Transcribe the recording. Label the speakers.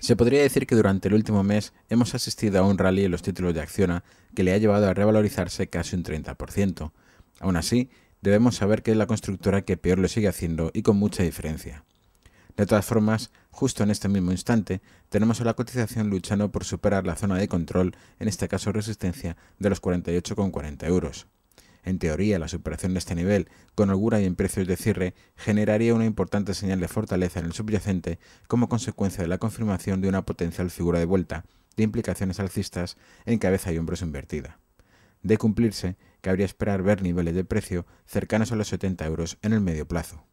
Speaker 1: Se podría decir que durante el último mes hemos asistido a un rally en los títulos de Acciona que le ha llevado a revalorizarse casi un 30%. Aún así, debemos saber que es la constructora que peor lo sigue haciendo y con mucha diferencia. De todas formas, justo en este mismo instante, tenemos a la cotización luchando por superar la zona de control, en este caso resistencia, de los 48,40 euros. En teoría, la superación de este nivel, con holgura y en precios de cierre, generaría una importante señal de fortaleza en el subyacente como consecuencia de la confirmación de una potencial figura de vuelta, de implicaciones alcistas en cabeza y hombros invertida. De cumplirse, cabría esperar ver niveles de precio cercanos a los 70 euros en el medio plazo.